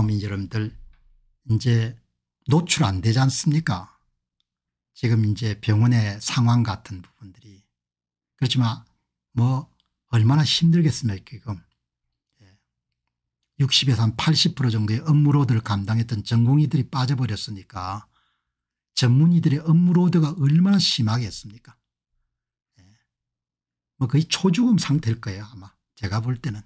싸움이 여러분들 이제 노출 안 되지 않습니까 지금 이제 병원의 상황 같은 부분들이 그렇지만 뭐 얼마나 힘들겠습니까 지금 60에서 예. 한80% 정도의 업무로드를 감당했던 전공의들이 빠져버렸으니까 전문의들의 업무로드가 얼마나 심하겠습니까 예. 뭐 거의 초죽음 상태일 거예요 아마 제가 볼 때는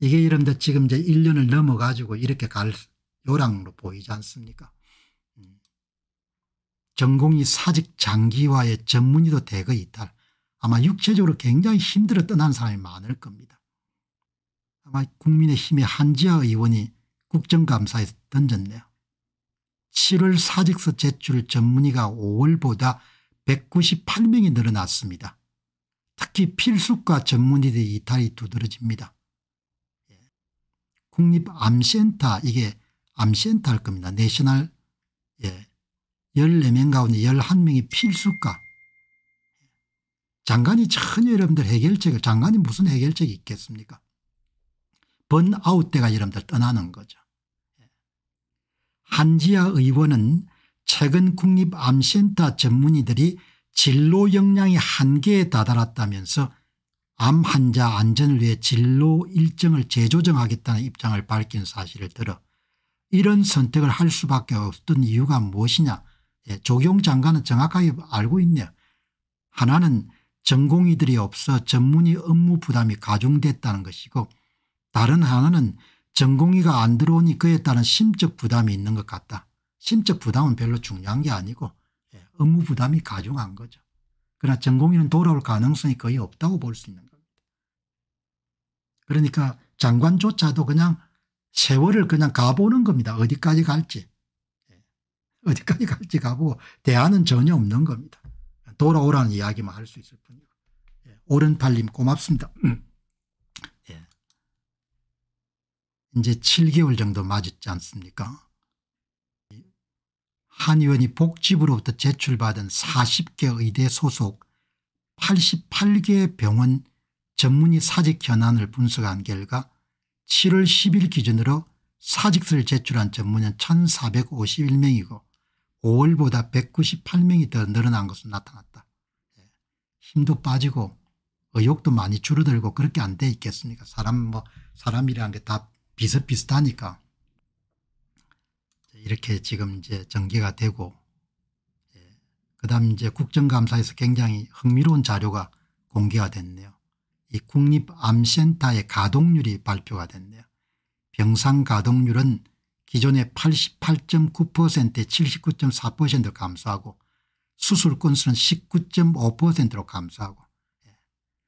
이게 이런데 지금 이제 1년을 넘어가지고 이렇게 갈 요랑으로 보이지 않습니까? 음. 전공이 사직 장기화의 전문의도 대거 이탈 아마 육체적으로 굉장히 힘들어 떠난 사람이 많을 겁니다. 아마 국민의힘의 한지하 의원이 국정감사에서 던졌네요. 7월 사직서 제출 전문의가 5월보다 198명이 늘어났습니다. 특히 필수과 전문의들의 이탈이 두드러집니다. 국립암센터 이게 암센터일 겁니다. 내셔널 예. 14명 가운데 11명이 필수과 장관이 전혀 여러분들 해결책을 장관이 무슨 해결책이 있겠습니까 번아웃 때가 여러분들 떠나는 거죠. 예. 한지아 의원은 최근 국립암센터 전문의들이 진로 역량이 한계에 다다랐다면서 암 환자 안전을 위해 진로 일정을 재조정하겠다는 입장을 밝힌 사실을 들어 이런 선택을 할 수밖에 없던 이유가 무엇이냐 예, 조경 장관은 정확하게 알고 있네요. 하나는 전공의들이 없어 전문의 업무 부담이 가중됐다는 것이고 다른 하나는 전공의가 안 들어오니 그에 따른 심적 부담이 있는 것 같다. 심적 부담은 별로 중요한 게 아니고 예, 업무 부담이 가중한 거죠. 그러나 전공의는 돌아올 가능성이 거의 없다고 볼 수 있는 그러니까 장관조차도 그냥 세월을 그냥 가보는 겁니다. 어디까지 갈지. 예. 어디까지 갈지 가보고 대안은 전혀 없는 겁니다. 돌아오라는 이야기만 할 수 있을 뿐이고. 예. 오른팔님 고맙습니다. 음. 예. 이제 7개월 정도 맞았지 않습니까? 한 의원이 복집으로부터 제출받은 40개 의대 소속 88개 병원 전문의 사직 현안을 분석한 결과 7월 10일 기준으로 사직서를 제출한 전문의는 1451명이고 5월보다 198명이 더 늘어난 것으로 나타났다. 예. 힘도 빠지고 의욕도 많이 줄어들고 그렇게 안돼 있겠습니까 사람 뭐 사람이라는 게 다 비슷비슷하니까 예, 이렇게 지금 이제 전개가 되고 예. 그다음 이제 국정감사에서 굉장히 흥미로운 자료가 공개가 됐네요. 이 국립암센터의 가동률이 발표가 됐네요. 병상 가동률은 기존의 88.9%에 79.4% 감소하고 수술 건수는 19.5%로 감소하고 예.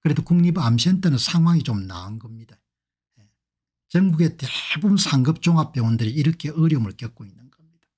그래도 국립암센터는 상황이 좀 나은 겁니다. 예. 전국의 대부분 상급 종합병원들이 이렇게 어려움을 겪고 있는 겁니다.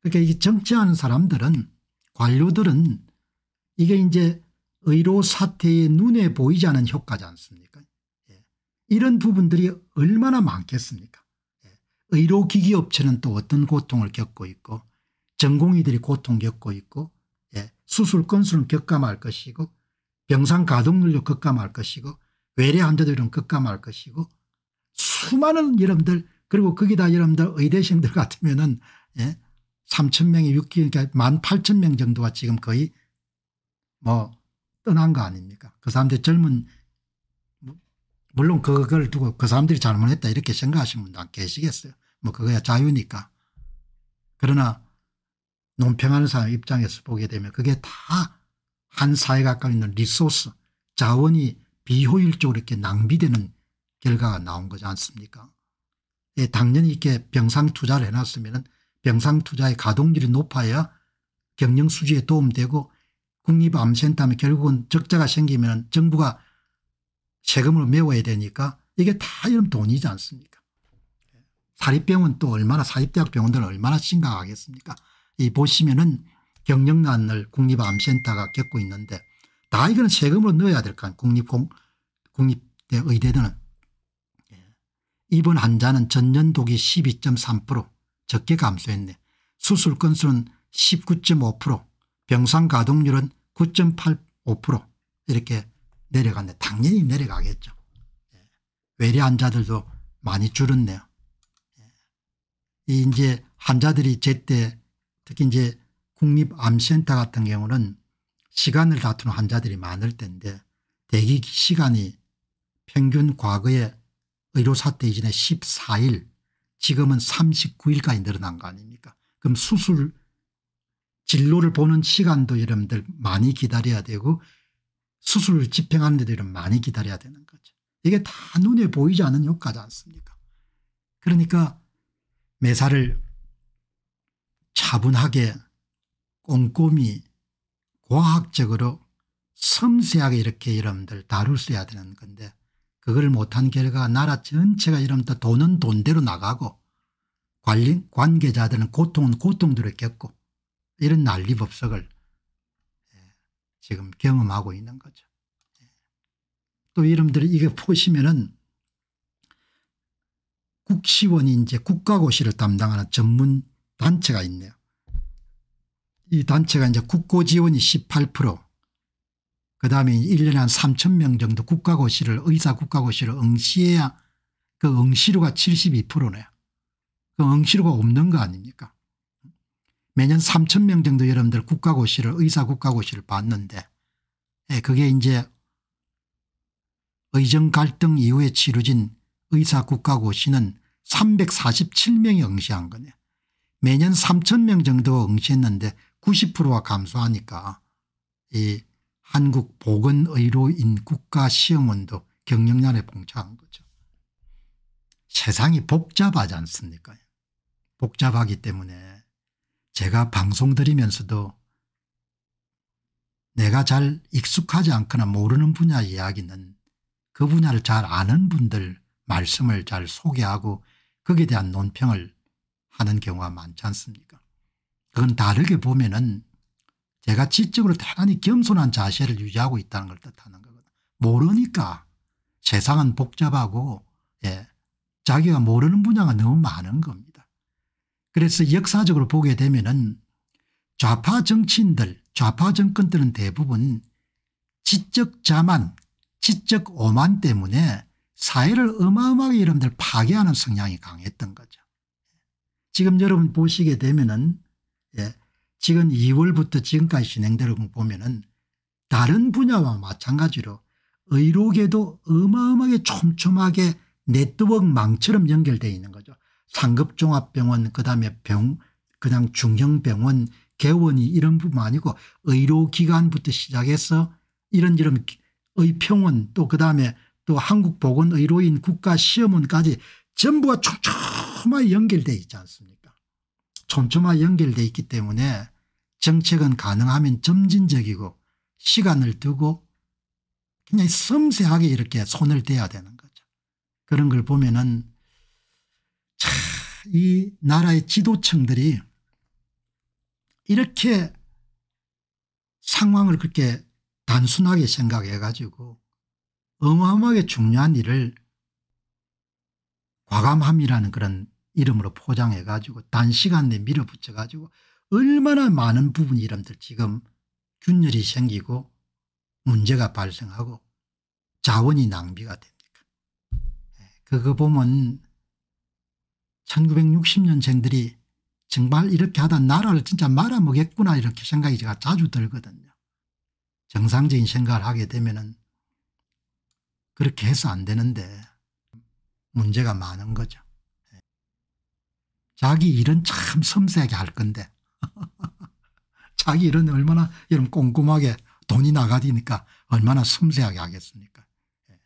그러니까 이게 정치하는 사람들은 관료들은 이게 이제 의료 사태의 눈에 보이지 않은 효과지 않습니까? 예. 이런 부분들이 얼마나 많겠습니까? 예. 의료기기 업체는 또 어떤 고통을 겪고 있고 전공의들이 고통 겪고 있고 예. 수술 건수는 급감할 것이고 병상 가동률도 급감할 것이고 외래 환자들은 급감할 것이고 수많은 여러분들 그리고 거기다 여러분들 의대생들 같으면은 예? 3천 명이 6개 그러니까 1 8천 명 정도가 지금 거의 뭐 떠난 거 아닙니까 그 사람들 젊은 뭐, 물론 그걸 두고 그 사람들이 잘못했다 이렇게 생각하시는 분도 계시겠어요 뭐 그거야 자유니까 그러나 논평하는 사람 입장에서 보게 되면 그게 다 한 사회 가까이 있는 리소스 자원이 비효율적으로 이렇게 낭비되는 결과가 나온 거지 않습니까 예, 당연히 이렇게 병상 투자를 해놨으면 병상 투자의 가동률이 높아야 경영 수지에 도움되고 국립암센터면 결국은 적자가 생기면 정부가 세금으로 메워야 되니까 이게 다 이런 돈이지 않습니까 사립병원 또 얼마나 사립대학 병원들은 얼마나 심각하겠습니까 이 보시면은 경영난을 국립암센터가 겪고 있는데 다 이거는 세금으로 넣어야 될 거 아니에요 국립공 국립대 의대들은 예. 입원 환자는 전년 동기 12.3% 적게 감소했네 수술 건수는 19.5% 병상 가동률은 9.85% 이렇게 내려갔네. 당연히 내려가겠죠. 예. 외래 환자들도 많이 줄었네요. 예. 이 이제 환자들이 제때 특히 이제 국립암센터 같은 경우는 시간을 다투는 환자들이 많을 텐데 대기 시간이 평균 과거에 의료사태 이전에 14일 지금은 39일까지 늘어난 거 아닙니까 그럼 수술 진로를 보는 시간도 여러분들 많이 기다려야 되고 수술을 집행하는 데도 여러분 많이 기다려야 되는 거죠. 이게 다 눈에 보이지 않는 효과지 않습니까 그러니까 매사를 차분하게 꼼꼼히 과학적으로 섬세하게 이렇게 여러분들 다룰 수 해야 되는 건데 그걸 못한 결과 나라 전체가 여러분 돈은 돈대로 나가고 관리, 관계자들은 고통은 고통대로 겪고 이런 난리법석을 예, 지금 경험하고 있는 거죠. 예. 또 이름들이 이게 보시면은 국시원이 이제 국가고시를 담당하는 전문 단체가 있네요. 이 단체가 이제 국고지원이 18% 그다음에 1년에 한 3천 명 정도 국가고시를 의사 국가고시를 응시해야 그 응시료가 72%네요. 그 응시료가 없는 거 아닙니까 매년 3천 명 정도 여러분들 국가고시를 의사 국가고시를 봤는데 예, 그게 이제 의정 갈등 이후에 치루진 의사 국가고시는 347명이 응시한 거네. 요 매년 3천 명 정도 응시했는데 90%가 감소하니까 이 한국 보건의료인 국가시험원도 경영난에 봉착한 거죠. 세상이 복잡하지 않습니까 복잡하기 때문에 제가 방송 드리면서도 내가 잘 익숙하지 않거나 모르는 분야 이야기는 그 분야를 잘 아는 분들 말씀을 잘 소개하고 거기에 대한 논평을 하는 경우가 많지 않습니까 그건 다르게 보면은 제가 지적으로 대단히 겸손한 자세를 유지하고 있다는 걸 뜻하는 거거든요. 모르니까 세상은 복잡하고 예, 자기가 모르는 분야가 너무 많은 겁니다. 그래서 역사적으로 보게 되면은 좌파 정치인들 좌파 정권들은 대부분 지적 자만 지적 오만 때문에 사회를 어마어마하게 여러분들 파괴하는 성향이 강했던 거죠. 지금 여러분 보시게 되면은 예, 지금 2월부터 지금까지 진행되는 걸 보면은 다른 분야와 마찬가지로 의료계도 어마어마하게 촘촘하게 네트워크망처럼 연결되어 있는 거죠. 상급종합병원 그다음에 병 그냥 중형병원 개원이 이런 부분 아니고 의료기관부터 시작해서 이런 이런 의평원 또 그다음에 또 한국보건의료인 국가시험원까지 전부가 촘촘하게 연결되어 있지 않습니까 촘촘하게 연결되어 있기 때문에 정책은 가능하면 점진적이고 시간을 두고 그냥 섬세하게 이렇게 손을 대야 되는 거죠. 그런 걸 보면 은이 나라의 지도층들이 이렇게 상황을 그렇게 단순하게 생각해 가지고 어마어마하게 중요한 일을 과감함이라는 그런 이름으로 포장해 가지고 단시간 내에 밀어붙여 가지고 얼마나 많은 부분 이름들 지금 균열이 생기고 문제가 발생하고 자원이 낭비가 됩니까 예, 그거 보면 1960년생들이 정말 이렇게 하다 나라를 진짜 말아먹겠구나 이렇게 생각이 제가 자주 들거든요. 정상적인 생각을 하게 되면 은 그렇게 해서 안 되는데 문제가 많은 거죠. 예. 자기 일은 참 섬세하게 할 건데 자기 일은 얼마나 이런 꼼꼼하게 돈이 나가니까 얼마나 섬세하게 하겠습니까. 예.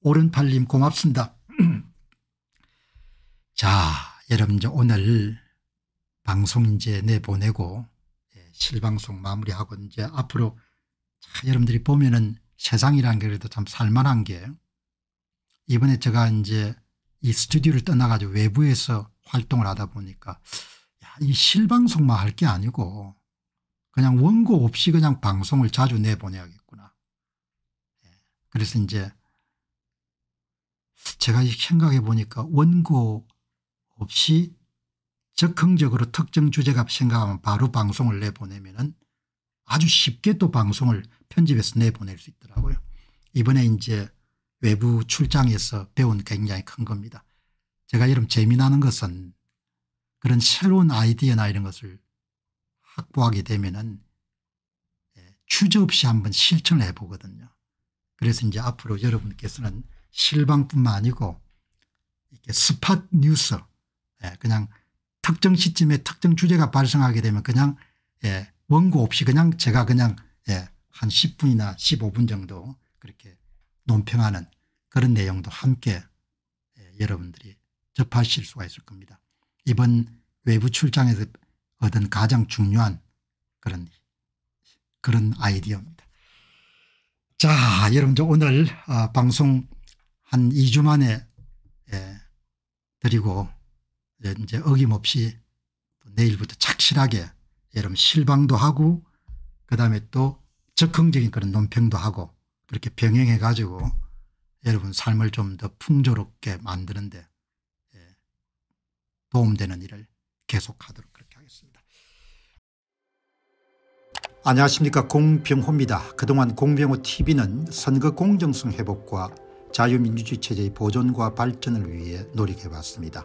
오른팔님 고맙습니다. 자 여러분 이제 오늘 방송 이제 내보내고 예, 실방송 마무리하고 이제 앞으로 여러분들이 보면은 세상이란 게 그래도 참 살만한 게 이번에 제가 이제 이 스튜디오를 떠나가지고 외부에서 활동을 하다 보니까 야, 이 실방송만 할 게 아니고 그냥 원고 없이 그냥 방송을 자주 내보내야겠구나. 예, 그래서 이제 제가 생각해 보니까 원고 없이 적극적으로 특정 주제가 생각하면 바로 방송을 내보내면 은 아주 쉽게 또 방송을 편집해서 내보낼 수 있더라고요. 이번에 이제 외부 출장에서 배운 굉장히 큰 겁니다. 제가 이름 재미나는 것은 그런 새로운 아이디어나 이런 것을 확보하게 되면은 추저 예, 없이 한번 실천을 해보거든요. 그래서 이제 앞으로 여러분께서는 실방뿐만 아니고 이렇게 스팟 뉴스 예, 그냥 특정 시점에 특정 주제가 발생하게 되면 그냥 예, 원고 없이 그냥 제가 그냥 예, 한 10분이나 15분 정도 그렇게 논평하는 그런 내용도 함께 예, 여러분들이 접하실 수가 있을 겁니다. 이번 외부 출장에서 얻은 가장 중요한 그런 그런 아이디어입니다. 자 여러분 저 오늘 어, 방송 한 2주 만에 예, 드리고 이제 어김없이 내일부터 착실하게 예, 여러분 실방도 하고 그다음에 또 적흥적인 그런 논평도 하고 그렇게 병행해 가지고 여러분 삶을 좀 더 풍조롭게 만드는데 예, 도움되는 일을 계속하도록 그렇게 하겠습니다. 안녕하십니까 공병호입니다. 그동안 공병호 tv는 선거 공정성 회복과 자유민주주의 체제의 보존과 발전을 위해 노력해봤습니다.